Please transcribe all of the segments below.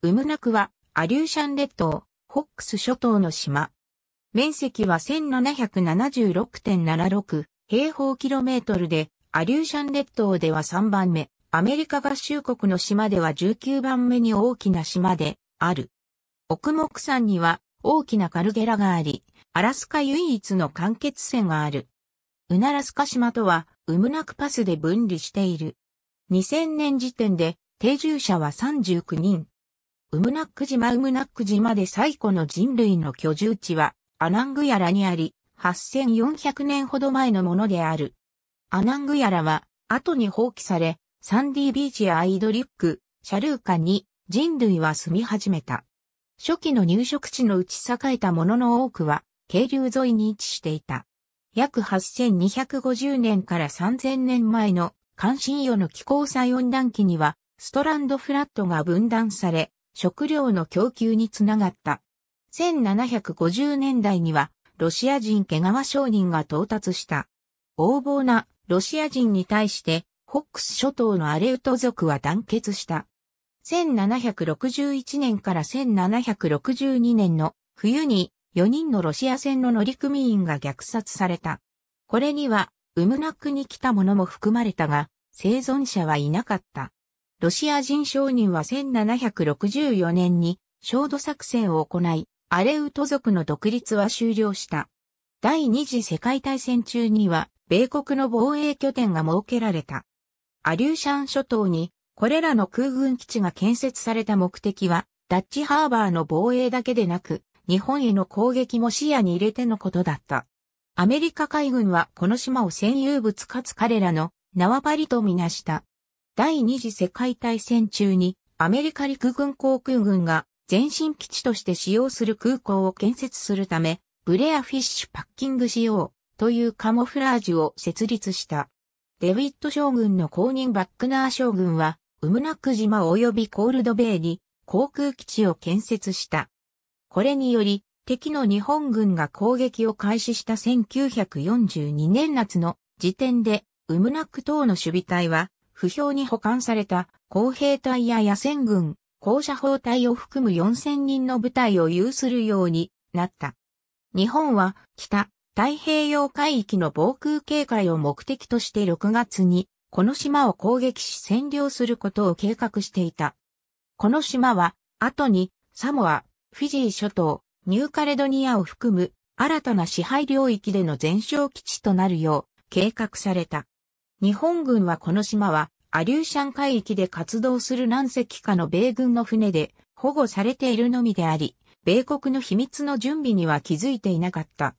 ウムナクは、アリューシャン列島、ホックス諸島の島。面積は1776.76平方キロメートルで、アリューシャン列島では3番目、アメリカ合衆国の島では19番目に大きな島で、ある。奥木山には大きなカルゲラがあり、アラスカ唯一の間欠泉がある。ウナラスカ島とは、ウムナクパスで分離している。2000年時点で、定住者は39人。ウムナック島ウムナック島で最古の人類の居住地は、アナングヤラにあり、8400年ほど前のものである。アナングヤラは、後に放棄され、サンディビーチやアイドリック、シャルーカに人類は住み始めた。初期の入植地のうち栄えたものの多くは、渓流沿いに位置していた。約8250年から3000年前の関心世の気候差温暖期には、ストランドフラットが分断され、食料の供給につながった。1750年代には、ロシア人毛川商人が到達した。横暴なロシア人に対して、ホックス諸島のアレウト族は団結した。1761年から1762年の冬に4人のロシア船の乗組員が虐殺された。これには、ウムナックに来た者も含まれたが、生存者はいなかった。ロシア人商人は1764年に、焦土作戦を行い、アレウト族の独立は終了した。第二次世界大戦中には、米国の防衛拠点が設けられた。アリューシャン諸島に、これらの空軍基地が建設された目的は、ダッチハーバーの防衛だけでなく、日本への攻撃も視野に入れてのことだった。アメリカ海軍はこの島を占有物かつ彼らの縄張りとみなした。第二次世界大戦中にアメリカ陸軍航空軍が前進基地として使用する空港を建設するため、ブレアフィッシュパッキング仕様というカモフラージュを設立した。デビット将軍の公認バックナー将軍は、ウムナク島及びコールドベイに航空基地を建設した。これにより、敵の日本軍が攻撃を開始した1942年夏の時点で、ウムナク島の守備隊は不評に保管された工兵隊や野戦軍、校舎砲隊を含む4000人の部隊を有するようになった。日本は北太平洋海域の防空警戒を目的として6月にこの島を攻撃し占領することを計画していた。この島は後にサモア、フィジー諸島、ニューカレドニアを含む新たな支配領域での全哨基地となるよう計画された。日本軍はこの島はアリューシャン海域で活動する何隻かの米軍の船で保護されているのみであり、米国の秘密の準備には気づいていなかった。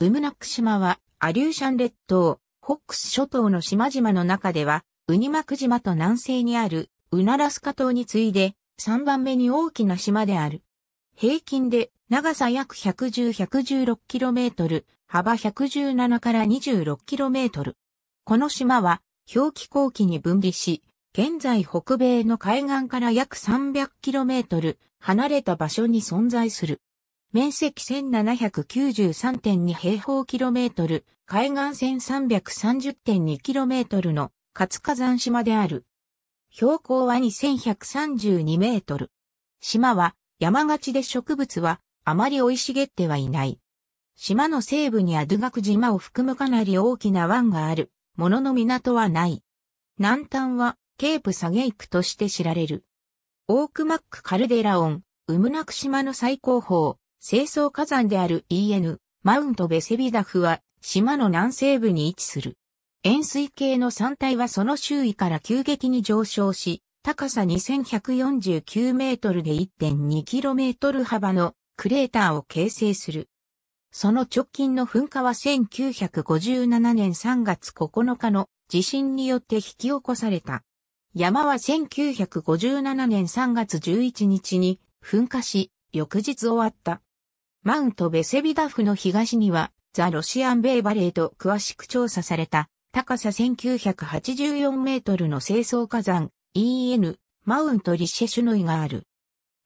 ウムナック島はアリューシャン列島、ホックス諸島の島々の中では、ウニマク島と南西にあるウナラスカ島に次いで3番目に大きな島である。平均で長さ約 110-116km、幅117から 26km。この島は、氷気後期に分離し、現在北米の海岸から約 300km 離れた場所に存在する。面積1793.2平方キロメートル、海岸線 330.2km の活火山島である。標高は2132メートル。島は山がちで植物はあまり生い茂ってはいない。島の西部にアドゥガク島を含むかなり大きな湾がある。ものの港はない。南端はケープサゲイクとして知られる。オークマックカルデラオン、ウムナク島の最高峰、清掃火山である EN、マウントベセビダフは島の南西部に位置する。円錐形の山体はその周囲から急激に上昇し、高さ2149メートルで 1.2km 幅のクレーターを形成する。その直近の噴火は1957年3月9日の地震によって引き起こされた。山は1957年3月11日に噴火し、翌日終わった。マウントベセビダフの東には、ザ・ロシアン・ベイバレーと詳しく調査された、高さ1984メートルの清掃火山、EN、マウント・リシェシュノイがある。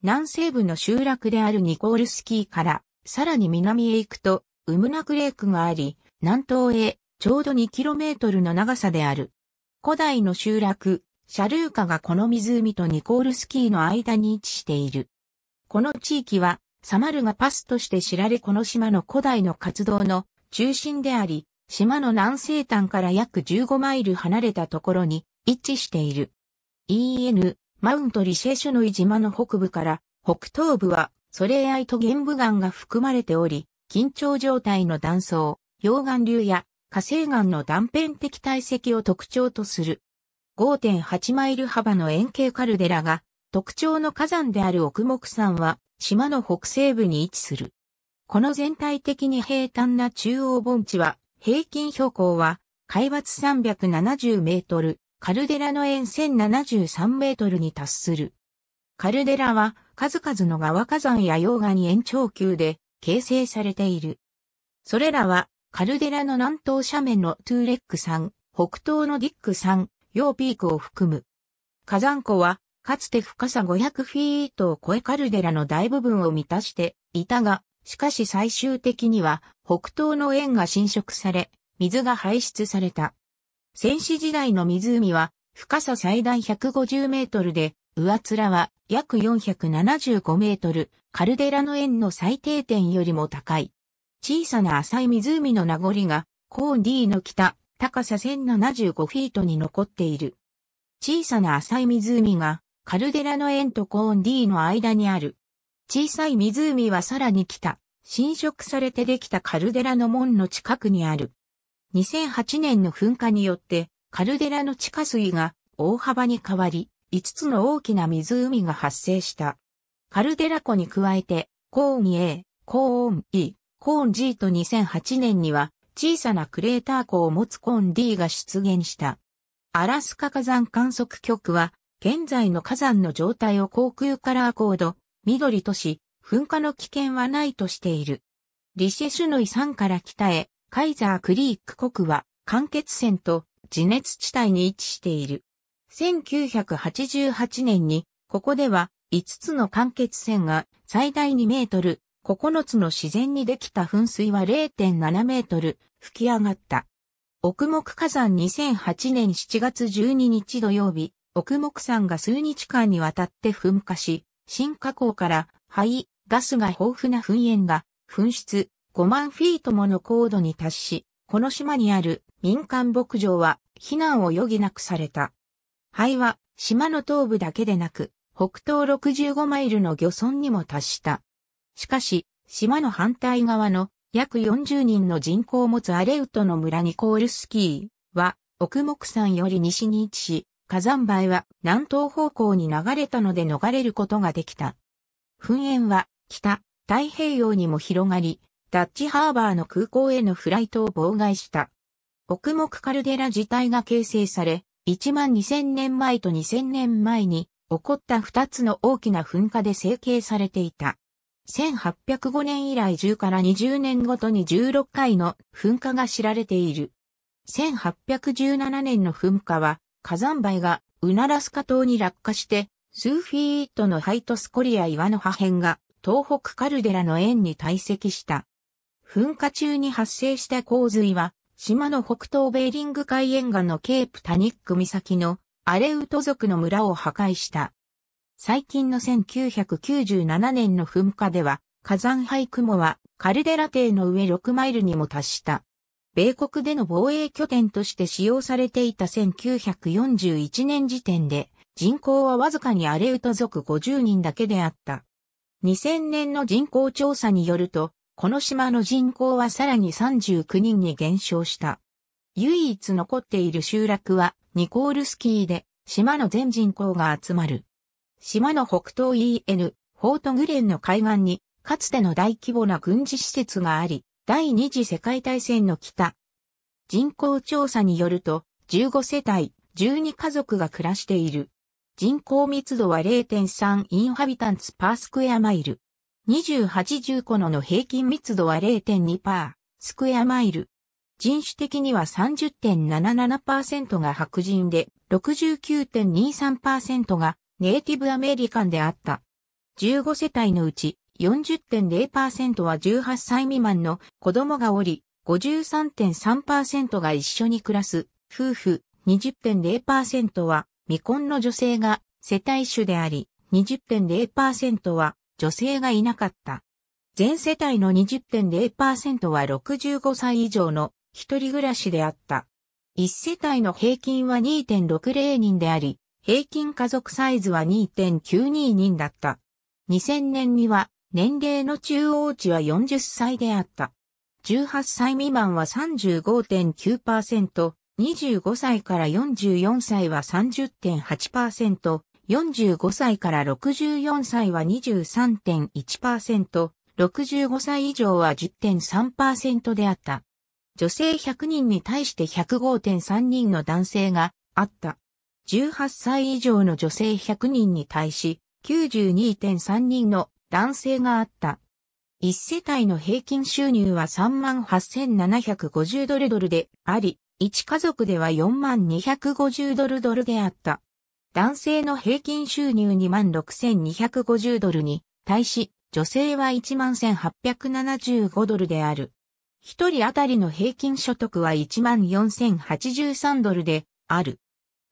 南西部の集落であるニコールスキーからさらに南へ行くと、ウムナクレークがあり、南東へちょうど 2km の長さである。古代の集落、シャルーカがこの湖とニコールスキーの間に位置している。この地域は、サマルがパスとして知られこの島の古代の活動の中心であり、島の南西端から約15マイル離れたところに位置している。EN、マウントリシェシュの井島の北部から北東部はソレイアイと玄武岩が含まれており、緊張状態の断層、溶岩流や火星岩の断片的体積を特徴とする。5.8マイル幅の円形カルデラが特徴の火山である奥木山は島の北西部に位置する。この全体的に平坦な中央盆地は平均標高は海抜370メートル、カルデラの円1073メートルに達する。カルデラは数々の川火山や溶岩に延長級で形成されている。それらは、カルデラの南東斜面のトゥーレック山、北東のディック山、ヨーピークを含む。火山湖は、かつて深さ500フィートを超えカルデラの大部分を満たしていたが、しかし最終的には北東の円が侵食され、水が排出された。戦死時代の湖は深さ最大150メートルで上面は約475メートル、カルデラの円の最低点よりも高い。小さな浅い湖の名残が、コーン D の北、高さ1075フィートに残っている。小さな浅い湖が、カルデラの円とコーン D の間にある。小さい湖はさらに北、侵食されてできたカルデラの門の近くにある。2008年の噴火によって、カルデラの地下水が大幅に変わり、5つの大きな湖が発生した。カルデラ湖に加えて、コーン A、コーン E、コーン G と2008年には小さなクレーター湖を持つコーン D が出現した。アラスカ火山観測局は、現在の火山の状態を航空カラーコード、緑とし、噴火の危険はないとしている。リシェシュノイ山から北へ、カイザークリーク国は、間欠泉と地熱地帯に位置している。1988年に、ここでは5つの間欠泉が最大2メートル、9つの自然にできた噴水は0.7メートル吹き上がった。奥木火山2008年7月12日土曜日、奥木山が数日間にわたって噴火し、新火口から灰、ガスが豊富な噴煙が噴出5万フィートもの高度に達し、この島にある民間牧場は避難を余儀なくされた。灰は島の東部だけでなく、北東65マイルの漁村にも達した。しかし、島の反対側の約40人の人口を持つアレウトの村ニコールスキーは、奥木山より西に位置し、火山灰は南東方向に流れたので逃れることができた。噴煙は北、太平洋にも広がり、ダッチハーバーの空港へのフライトを妨害した。奥木カルデラ自体が形成され、1万2000年前と2000年前に起こった2つの大きな噴火で成形されていた。1805年以来10から20年ごとに16回の噴火が知られている。1817年の噴火は火山灰がウナラスカ島に落下して数フィートのハイトスコリア岩の破片が東北カルデラの円に堆積した。噴火中に発生した洪水は島の北東ベーリング海沿岸のケープタニック岬のアレウト族の村を破壊した。最近の1997年の噴火では、火山灰雲はカルデラ邸の上6マイルにも達した。米国での防衛拠点として使用されていた1941年時点で、人口はわずかにアレウト族50人だけであった。2000年の人口調査によると、この島の人口はさらに39人に減少した。唯一残っている集落はニコールスキーで島の全人口が集まる。島の北東 EN、フォートグレンの海岸にかつての大規模な軍事施設があり、第二次世界大戦の北。人口調査によると15世帯12家族が暮らしている。人口密度は0.3インハビタンツパースクエアマイル。28住戸のの平均密度は0.2%、スクエアマイル。人種的には30.77%が白人で、69.23%がネイティブアメリカンであった。15世帯のうち40.0%は18歳未満の子供がおり、53.3%が一緒に暮らす夫婦、20.0%は未婚の女性が世帯主であり、20.0%は女性がいなかった。全世帯の20.0%は65歳以上の一人暮らしであった。一世帯の平均は2.60人であり、平均家族サイズは2.92人だった。2000年には年齢の中央値は40歳であった。18歳未満は35.9%、25歳から44歳は30.8%、45歳から64歳は23.1%、65歳以上は10.3%であった。女性100人に対して105.3人の男性があった。18歳以上の女性100人に対し92.3人の男性があった。1世帯の平均収入は38,750ドルドルであり、1家族では4250ドルドルであった。男性の平均収入26,250ドルに対し、女性は11,875ドルである。一人当たりの平均所得は14,083ドルである。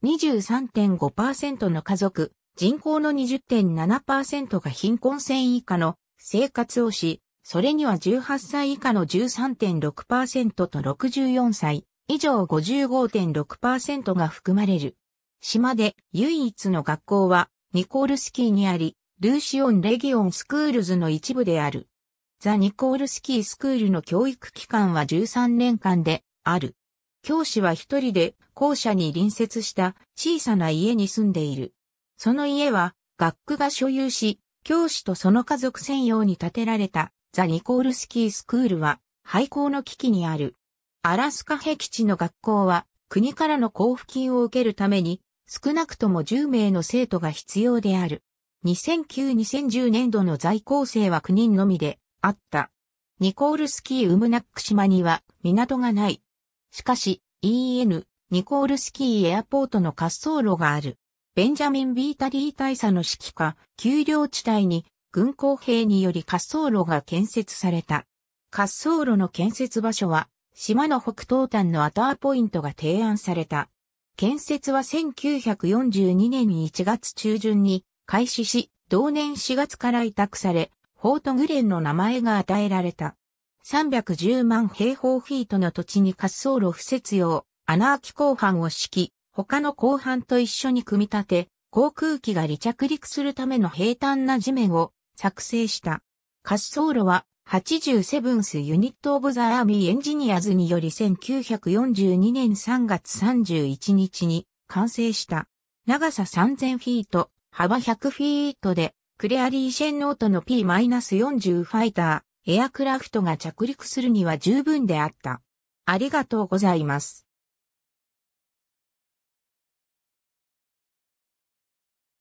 23.5%の家族、人口の20.7%が貧困線以下の生活をし、それには18歳以下の13.6%と64歳以上55.6%が含まれる。島で唯一の学校はニコールスキーにあり、ルーシオン・レギオン・スクールズの一部である。ザ・ニコールスキースクールの教育期間は13年間である。教師は一人で校舎に隣接した小さな家に住んでいる。その家は学区が所有し、教師とその家族専用に建てられたザ・ニコールスキースクールは廃校の危機にある。アラスカ壁地の学校は国からの交付金を受けるために少なくとも10名の生徒が必要である。2009-2010年度の在校生は9人のみであった。ニコールスキーウムナック島には港がない。しかし EN ニコールスキーエアポートの滑走路がある。ベンジャミン・ビータリー大佐の指揮下、丘陵地帯に軍港兵により滑走路が建設された。滑走路の建設場所は島の北東端のアターポイントが提案された。建設は1942年1月中旬に開始し、同年4月から委託され、フォートグレンの名前が与えられた。310万平方フィートの土地に滑走路不設用、穴空き後半を敷き、他の後半と一緒に組み立て、航空機が離着陸するための平坦な地面を作成した。滑走路は 87th Unit of the Army Engineers により1942年3月31日に完成した。長さ3000フィート、幅100フィートで、クレアリーシェンノートの P-40 ファイター、エアクラフトが着陸するには十分であった。ありがとうございます。